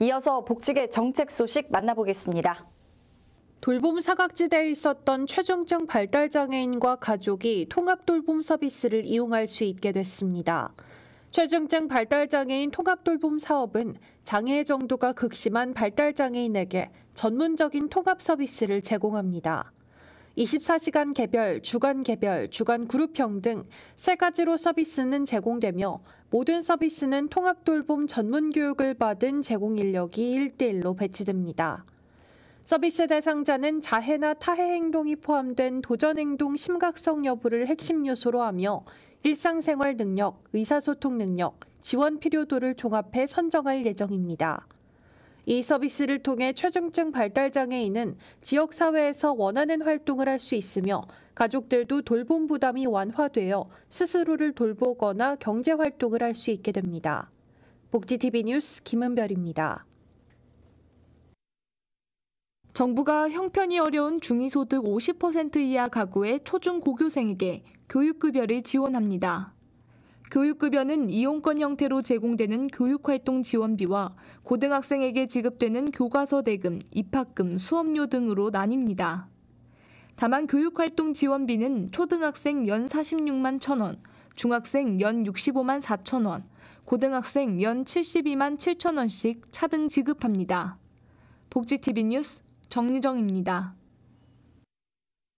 이어서 복지계 정책 소식 만나보겠습니다. 돌봄 사각지대에 있었던 최중증 발달장애인과 가족이 통합돌봄 서비스를 이용할 수 있게 됐습니다. 최중증 발달장애인 통합돌봄 사업은 장애 정도가 극심한 발달장애인에게 전문적인 통합 서비스를 제공합니다. 24시간 개별, 주간 개별, 주간 그룹형 등 세 가지로 서비스는 제공되며 모든 서비스는 통합 돌봄 전문 교육을 받은 제공 인력이 1대1로 배치됩니다. 서비스 대상자는 자해나 타해 행동이 포함된 도전 행동 심각성 여부를 핵심 요소로 하며 일상생활 능력, 의사소통 능력, 지원 필요도를 종합해 선정할 예정입니다. 이 서비스를 통해 최중증 발달장애인은 지역사회에서 원하는 활동을 할 수 있으며 가족들도 돌봄 부담이 완화되어 스스로를 돌보거나 경제활동을 할 수 있게 됩니다. 복지TV 뉴스 김은별입니다. 정부가 형편이 어려운 중위소득 50% 이하 가구의 초중고교생에게 교육급여를 지원합니다. 교육급여는 이용권 형태로 제공되는 교육활동 지원비와 고등학생에게 지급되는 교과서 대금, 입학금, 수업료 등으로 나뉩니다. 다만 교육활동 지원비는 초등학생 연 46만 천원, 중학생 연 65만 4천 원, 고등학생 연 72만 7천 원씩 차등 지급합니다. 복지TV 뉴스 정유정입니다.